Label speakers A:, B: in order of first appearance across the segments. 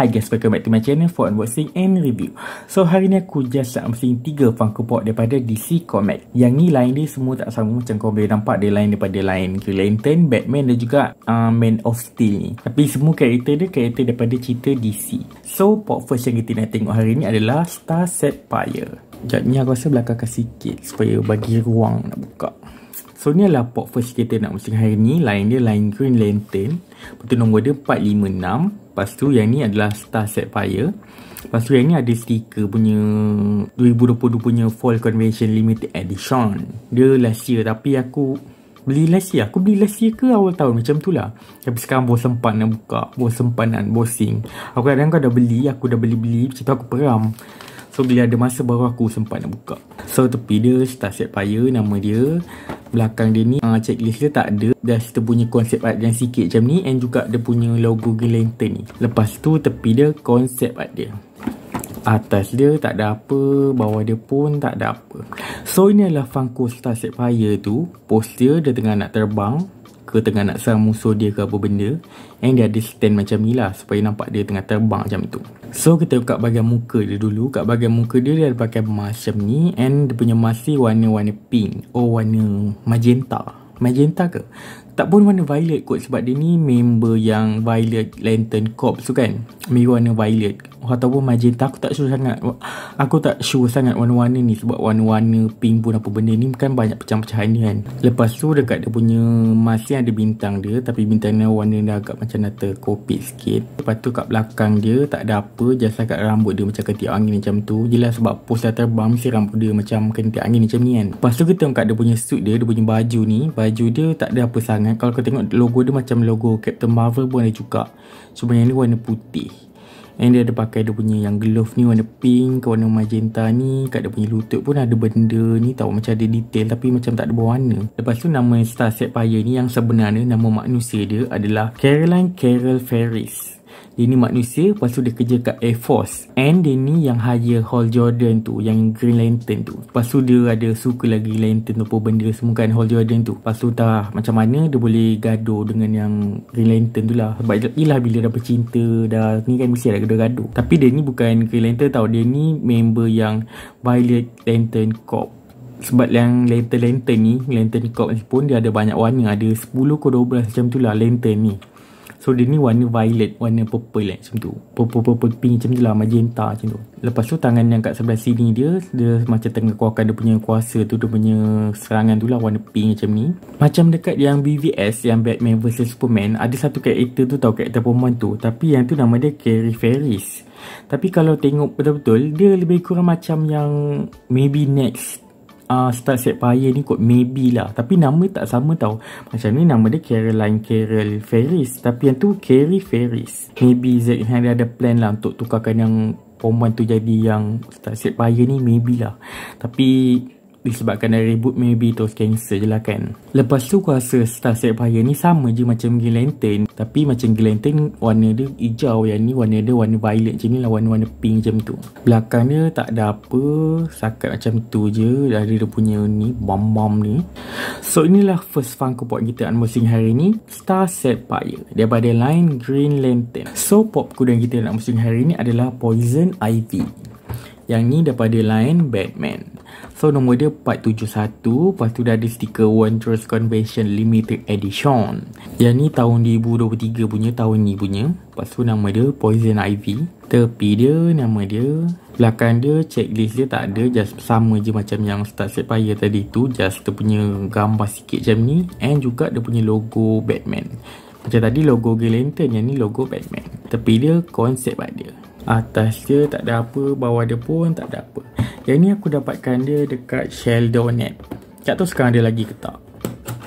A: Hi guys, welcome back to my channel for unboxing and review. So hari ni aku just nak unboxing 3 Funko Pop daripada DC Comics. Yang ni lain dia semua tak sama macam kau boleh nampak dia lain daripada line Green Lantern, Batman dan juga uh, Man of Steel ni. Tapi semua karakter dia karakter daripada cerita DC. So pop first yang kita nak tengok hari ni adalah Star Set Fire. Sekejap ni aku rasa belakang kasih sikit supaya bagi ruang nak buka. So ni adalah port first kita nak mesin hari ni Line dia line green lantern Betul nombor dia 456 Lepas tu yang ni adalah star set fire Lepas tu yang ni ada stiker punya 2022 punya fall convention limited edition Dia last year tapi aku Beli last year? Aku beli last year ke awal tahun? Macam tu lah Tapi sekarang bos sempat nak buka Bos sempat nak bossing Aku kadang kau dah beli Aku dah beli-beli Macam tu aku peram So bila ada masa baru aku sempat nak buka So tepi dia start set fire Nama dia belakang dia ni uh, checklist dia tak ada dan kita punya konsep art yang sikit macam ni and juga dia punya logo green ni lepas tu tepi dia konsep art dia atas dia tak ada apa, bawah dia pun tak ada apa. So ini adalah Funko Starship Fire tu, poster dia tengah nak terbang ke tengah nak serang musuh dia ke apa benda and dia ada stand macam ni lah supaya nampak dia tengah terbang macam tu so kita buka bahagian muka dia dulu kat bahagian muka dia dia ada pakai macam ni and dia punya masih warna-warna pink oh warna magenta magenta ke? tak pun warna violet kot sebab dia ni member yang violet lantern corp tu so kan mirror warna violet ataupun magenta aku tak sure sangat aku tak sure sangat warna-warna ni sebab warna-warna pink pun apa benda ni kan banyak pecah-pecahan ni kan lepas tu dekat dia punya masih ada bintang dia tapi bintang ni warna dia agak macam nata kopit sikit lepas tu kat belakang dia tak ada apa just kat rambut dia macam kentik angin macam tu jelas sebab pos dah terbang mesti rambut dia macam kentik angin macam ni kan lepas tu kita kat dia punya suit dia dia punya baju ni baju dia tak ada apa sangat kalau kau tengok logo dia macam logo Captain Marvel pun ada juga cuma yang ni warna putih And dia ada pakai dia punya yang glove ni warna pink ke warna magenta ni Kat dia punya lutut pun ada benda ni tahu macam ada detail tapi macam tak ada berwarna Lepas tu nama Star Sapphire ni yang sebenarnya nama manusia dia adalah Caroline Carol Ferris dia ni manusia Lepas tu dia kerja kat Air Force And dia ni yang hire Hall Jordan tu Yang Green Lantern tu Lepas tu dia ada suka lagi Green Lantern tu Pun benda semua kan Hall Jordan tu Lepas tu tak macam mana Dia boleh gaduh dengan yang Green Lantern tu lah Sebab ialah bila dah bercinta Dah ni kan mesti ada gaduh-gaduh Tapi dia ni bukan Green Lantern tau Dia ni member yang Violet Lantern Corp sebab yang lantern-lantern ni Lantern Corp ni pun Dia ada banyak warna Ada 10 ke 12 macam tu lah Lantern ni So dia ni warna violet Warna purple lah macam tu Purple purple pink macam tu lah Magenta macam tu Lepas tu tangan yang kat sebelah sini dia Dia macam tengah keluarkan dia punya kuasa tu Dia punya serangan tu lah Warna pink macam ni Macam dekat yang BVS Yang Batman vs Superman Ada satu karakter tu tau Karakter perempuan tu Tapi yang tu nama dia Carrie Ferris tapi kalau tengok betul-betul Dia lebih kurang macam yang Maybe next uh, ah, start set fire ni kot maybe lah tapi nama tak sama tau macam ni nama dia Caroline Carol Ferris tapi yang tu Carrie Ferris maybe Zack ni ada plan lah untuk tukarkan yang perempuan tu jadi yang start set fire ni maybe lah tapi disebabkan dari reboot maybe terus cancel je lah kan. Lepas tu gua rasa Star Sapphire ni sama je macam Green Lantern. Tapi macam Green Lantern warna dia hijau yang ni warna dia warna violet macam ni lah warna-warna pink macam tu. Belakang dia tak ada apa sakat macam tu je dari dia punya ni bom-bom ni. So inilah first Funko Pop kita unboxing hari ni Star Sapphire daripada line Green Lantern. So pop kudang kita nak unboxing hari ni adalah Poison Ivy. Yang ni daripada line Batman. So nombor dia 471. Lepas tu dah ada stiker Wondrous Convention Limited Edition. Yang ni tahun 2023 punya, tahun ni punya. Lepas tu nama dia Poison Ivy. Tepi dia, nama dia. Belakang dia, checklist dia tak ada. Just sama je macam yang Star Sapphire tadi tu. Just dia punya gambar sikit macam ni. And juga dia punya logo Batman. Macam tadi logo Green Lantern Yang ni logo Batman Tapi dia konsep dia Atas dia tak ada apa Bawah dia pun tak ada apa Yang ni aku dapatkan dia dekat Sheldonet Tak tahu sekarang ada lagi ke tak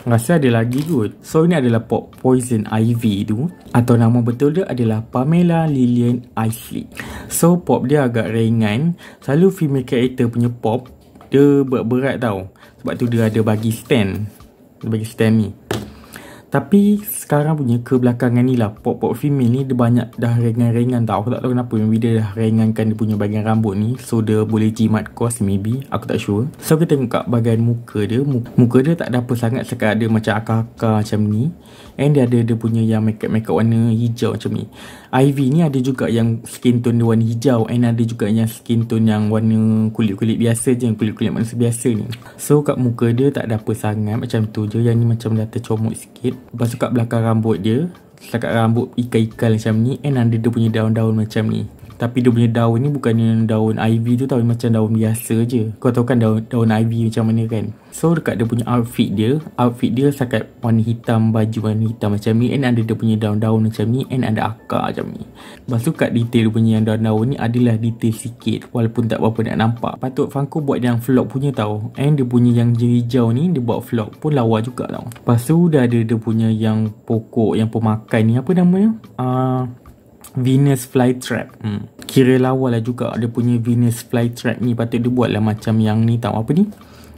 A: Rasa ada lagi kot So ini adalah Pop Poison Ivy tu Atau nama betul dia adalah Pamela Lillian Isley So pop dia agak ringan Selalu female character punya pop Dia berat-berat tau Sebab tu dia ada bagi stand bagi stand ni tapi sekarang punya kebelakangan ni lah Pop-pop female ni dia banyak dah ringan-ringan tau Aku tak tahu kenapa Maybe dia dah ringankan dia punya bagian rambut ni So dia boleh jimat kos maybe Aku tak sure So kita tengok kat bahagian muka dia Muka dia tak ada apa sangat Sekarang dia macam akar-akar macam ni And dia ada dia punya yang makeup-makeup warna hijau macam ni Ivy ni ada juga yang skin tone dia warna hijau And ada juga yang skin tone yang warna kulit-kulit biasa je Kulit-kulit manusia biasa ni So kat muka dia tak ada apa sangat Macam tu je Yang ni macam dah tercomot sikit Lepas tu kat belakang rambut dia Setakat rambut ikal-ikal macam ni And under dia punya daun-daun macam ni tapi dia punya daun ni bukan daun ivy tu tau Macam daun biasa je Kau tahu kan daun, daun ivy macam mana kan So dekat dia punya outfit dia Outfit dia sakat warna hitam Baju warna hitam macam ni And ada dia punya daun-daun macam ni And ada akar macam ni Lepas tu kat detail punya yang daun-daun ni Adalah detail sikit Walaupun tak berapa nak nampak Patut Fangko buat yang flop punya tau And dia punya yang hijau ni Dia buat flop pun lawa juga tau Lepas tu dah ada dia punya yang pokok Yang pemakan ni apa namanya uh, Venus Flytrap hmm. Kira lawa lah juga Dia punya Venus Flytrap ni Patut dia buat lah macam yang ni tahu apa ni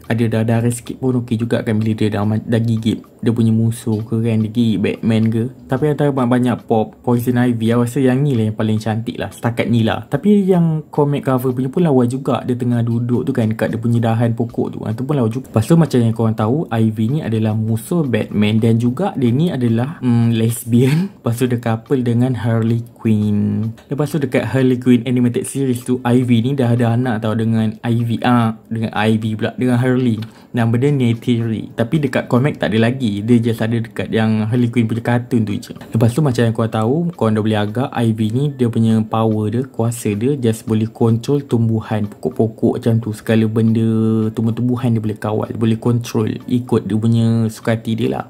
A: ada dah darah sikit pun okey juga kan bila dia dah, dah gigit dia punya musuh ke kan dia gigit Batman ke tapi ada banyak-banyak pop Poison Ivy aku rasa yang ni lah yang paling cantik lah setakat ni lah tapi yang comic cover punya pun lawa juga dia tengah duduk tu kan kat dia punya dahan pokok tu ha, tu pun lawa juga lepas tu macam yang korang tahu Ivy ni adalah musuh Batman dan juga dia ni adalah mm, lesbian lepas tu dia couple dengan Harley Quinn lepas tu dekat Harley Quinn animated series tu Ivy ni dah ada anak tau dengan Ivy ah, dengan Ivy pula dengan Harley Harley Nama dia Nate Theory Tapi dekat komik tak ada lagi Dia just ada dekat yang Harley Quinn punya kartun tu je Lepas tu macam yang korang tahu Korang dah boleh agak Ivy ni dia punya power dia Kuasa dia just boleh control tumbuhan Pokok-pokok macam tu Segala benda tumbuh-tumbuhan dia boleh kawal Boleh control ikut dia punya sukati dia lah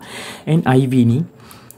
A: And Ivy ni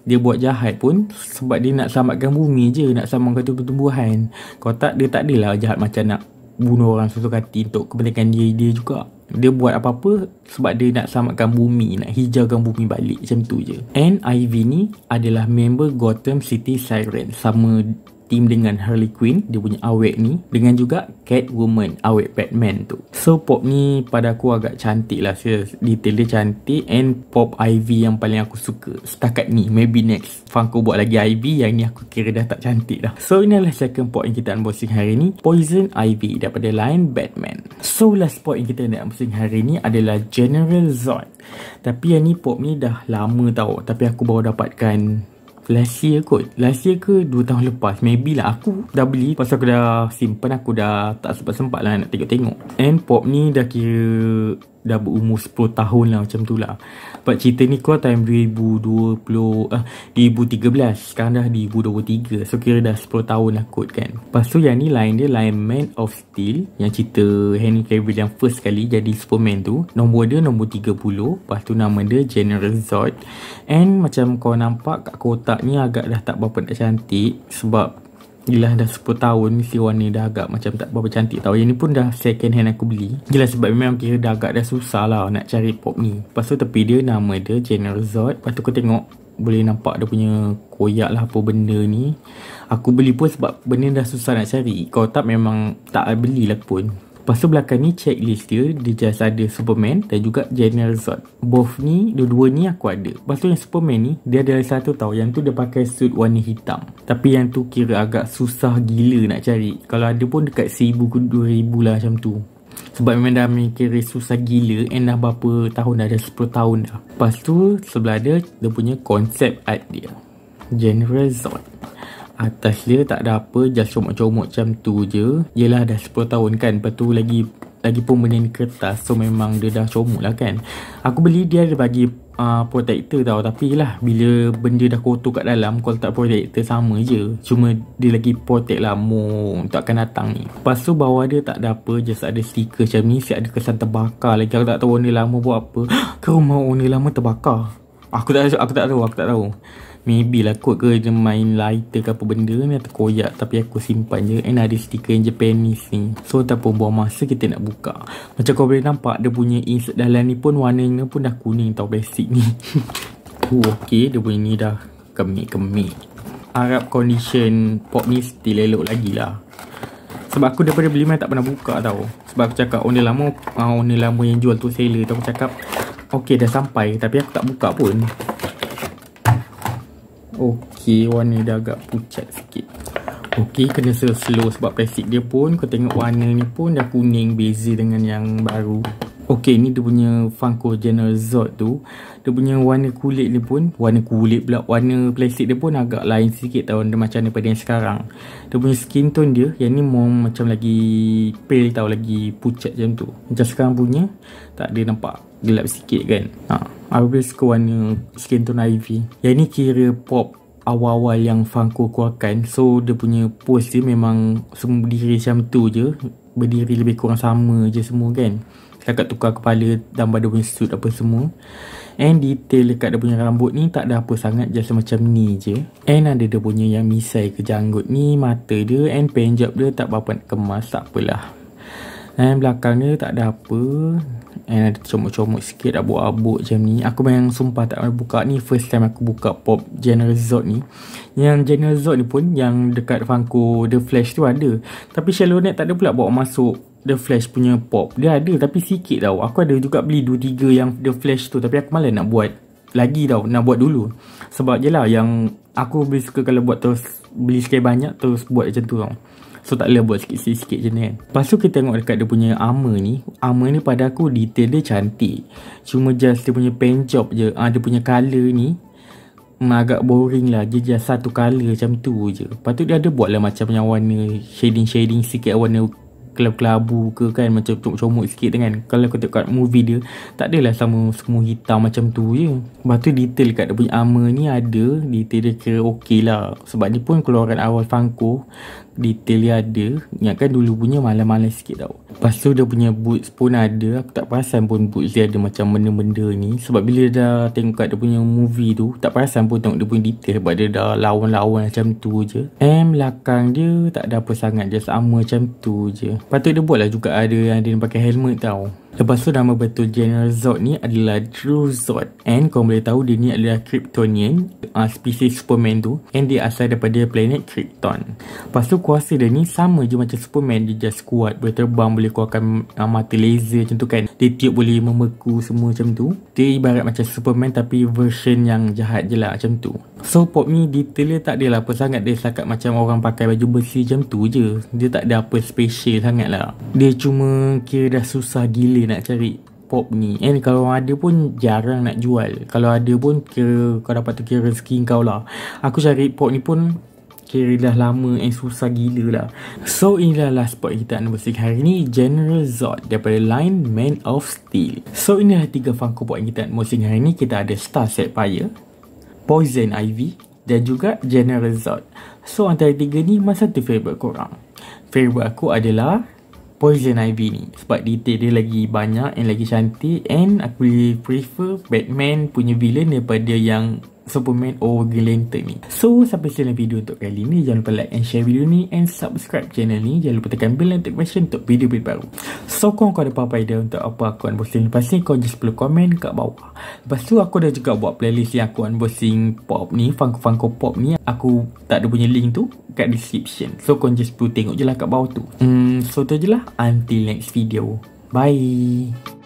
A: dia buat jahat pun sebab dia nak selamatkan bumi je nak selamatkan tu pertumbuhan kalau tak dia tak adalah jahat macam nak bunuh orang satu kati untuk kepentingan dia dia juga dia buat apa-apa sebab dia nak selamatkan bumi, nak hijaukan bumi balik macam tu je. And Ivy ni adalah member Gotham City Siren. Sama team dengan Harley Quinn dia punya awet ni dengan juga Catwoman awet Batman tu so pop ni pada aku agak cantik lah serius detail dia cantik and pop Ivy yang paling aku suka setakat ni maybe next Funko buat lagi Ivy yang ni aku kira dah tak cantik dah so inilah adalah second pop yang kita unboxing hari ni Poison Ivy daripada line Batman so last pop yang kita nak unboxing hari ni adalah General Zod tapi yang ni pop ni dah lama tau tapi aku baru dapatkan last year kot last year ke 2 tahun lepas maybe lah aku dah beli pasal aku dah simpan aku dah tak sempat-sempat lah nak tengok-tengok and pop ni dah kira dah berumur 10 tahun lah macam tu lah Sebab cerita ni keluar time 2020 uh, 2013 Sekarang dah 2023 So kira dah 10 tahun lah kot kan Lepas tu yang ni lain dia lain Man of Steel Yang cerita Henry Cavill yang first kali jadi Superman tu Nombor dia nombor 30 Lepas tu nama dia General Zod And macam kau nampak kat kotak ni agak dah tak berapa nak cantik Sebab Yelah dah 10 tahun si warna dah agak macam tak berapa cantik tau Yang ni pun dah second hand aku beli Yelah sebab memang kira dah agak dah susah lah nak cari pop ni Lepas tu tepi dia nama dia General Zod Lepas tu aku tengok boleh nampak dia punya koyak lah apa benda ni Aku beli pun sebab benda dah susah nak cari Kalau tak memang tak belilah pun Lepas tu belakang ni checklist dia Dia just ada Superman dan juga General Zod Both ni, dua-dua ni aku ada Lepas tu yang Superman ni Dia ada satu tau Yang tu dia pakai suit warna hitam Tapi yang tu kira agak susah gila nak cari Kalau ada pun dekat seribu ke dua ribu lah macam tu sebab memang dah mikir susah gila And dah berapa tahun dah, dah sepuluh tahun dah Lepas tu sebelah dia Dia punya konsep art dia General Zod atas dia tak ada apa just comot-comot macam tu je yelah dah 10 tahun kan lepas tu lagi lagi pun benda ni kertas so memang dia dah comot lah kan aku beli dia ada bagi uh, protector tau tapi lah bila benda dah kotor kat dalam kalau tak protector sama je cuma dia lagi protect lah more tak akan datang ni lepas tu bawah dia tak ada apa just ada stiker macam ni siap ada kesan terbakar lagi aku tak tahu owner lama buat apa ke rumah owner lama terbakar aku tak aku tak tahu aku tak tahu, aku tak tahu. Maybe lah kot ke dia main lighter ke apa benda ni atau koyak tapi aku simpan je and ada stiker yang Japanese ni. So tak apa buang masa kita nak buka. Macam kau boleh nampak dia punya insert dalam ni pun warnanya pun dah kuning tau plastik ni. Oh okay dia punya ni dah kemik-kemik. Harap condition pop ni still elok lagi lah. Sebab aku daripada beli main tak pernah buka tau. Sebab aku cakap owner lama, uh, owner lama yang jual tu seller tu aku cakap. Okay dah sampai tapi aku tak buka pun. Okey, warna dia agak pucat sikit. Okey, kena slow, slow sebab plastik dia pun kau tengok warna ni pun dah kuning beza dengan yang baru. Okey, ni dia punya Funko General Zod tu Dia punya warna kulit dia pun Warna kulit pula Warna plastik dia pun agak lain sikit tau dia Macam daripada yang sekarang Dia punya skin tone dia Yang ni mau macam lagi pale tau Lagi pucat macam tu Macam sekarang punya Tak ada nampak gelap sikit kan ha, Aku lebih suka warna skin tone Ivy Yang ni kira pop awal-awal yang Funko keluarkan So dia punya pose dia memang Semua berdiri macam tu je Berdiri lebih kurang sama je semua kan Setakat tukar kepala dan badan punya suit apa semua And detail dekat dia punya rambut ni tak ada apa sangat Just macam ni je And ada dia punya yang misai ke janggut ni Mata dia and penjap dia tak apa-apa nak kemas tak apalah And belakang dia tak ada apa And ada comot-comot sikit abuk-abuk macam ni Aku memang sumpah tak nak buka ni First time aku buka pop general resort ni Yang general resort ni pun yang dekat Funko The Flash tu ada Tapi Shallow Net tak ada pula bawa masuk The Flash punya pop Dia ada tapi sikit tau Aku ada juga beli 2-3 yang The Flash tu Tapi aku malah nak buat lagi tau Nak buat dulu Sebab je lah yang Aku lebih suka kalau buat terus Beli sekali banyak terus buat macam tu tau So tak boleh buat sikit-sikit je ni kan Lepas tu kita tengok dekat dia punya armor ni Armor ni pada aku detail dia cantik Cuma just dia punya paint job je ha, Dia punya colour ni hmm, Agak boring lah Dia just satu colour macam tu je Lepas tu dia ada buat lah macam yang warna Shading-shading sikit warna kelabu-kelabu ke kan macam comot-comot sikit kan kalau kau tengok movie dia tak adalah sama semua hitam macam tu je lepas tu detail kat dia punya armor ni ada detail dia kira okey lah sebab ni pun keluaran awal Funko detail dia ada Ingatkan dulu punya malam-malam sikit tau Lepas tu dia punya boots pun ada Aku tak perasan pun boots dia ada macam benda-benda ni Sebab bila dah tengok kat dia punya movie tu Tak perasan pun tengok dia punya detail Sebab dia dah lawan-lawan macam tu je And belakang dia tak ada apa sangat Dia sama macam tu je tu dia buat lah juga ada yang dia pakai helmet tau Lepas tu nama betul General Zod ni adalah Drew Zod And kau boleh tahu dia ni adalah Kryptonian uh, ah, Species Superman tu And dia asal daripada planet Krypton Lepas tu kuasa dia ni sama je macam Superman Dia just kuat boleh terbang boleh keluarkan uh, mata laser macam tu kan Dia tiup boleh membeku semua macam tu Dia ibarat macam Superman tapi version yang jahat je lah macam tu So pop ni detail dia tak adalah apa sangat Dia setakat macam orang pakai baju bersih macam tu je Dia tak ada apa special sangat lah Dia cuma kira dah susah gila nak cari pop ni And kalau ada pun jarang nak jual Kalau ada pun kira kau dapat tu kira rezeki kau lah Aku cari pop ni pun kira dah lama and susah gila lah So inilah last spot kita nak bersihkan hari ni General Zod daripada line Man of Steel So inilah tiga Funko Pop yang kita nak bersihkan hari ni Kita ada Star Set Fire Poison Ivy dan juga General Zod. So antara tiga ni masa tu favorite korang. Favorite aku adalah Poison Ivy ni sebab detail dia lagi banyak and lagi cantik and aku prefer Batman punya villain daripada yang Superman or Green Lantern ni. So, sampai sini video untuk kali ni. Jangan lupa like and share video ni and subscribe channel ni. Jangan lupa tekan bell notification untuk video-video baru. Sokong kau ada apa-apa idea untuk apa aku unboxing lepas ni, kau just perlu komen kat bawah. Lepas tu, aku dah juga buat playlist yang aku unboxing pop ni, Funko Funko Pop ni. Aku tak ada punya link tu kat description. So, kau just perlu tengok je lah kat bawah tu. Hmm, so, tu je lah. Until next video. Bye.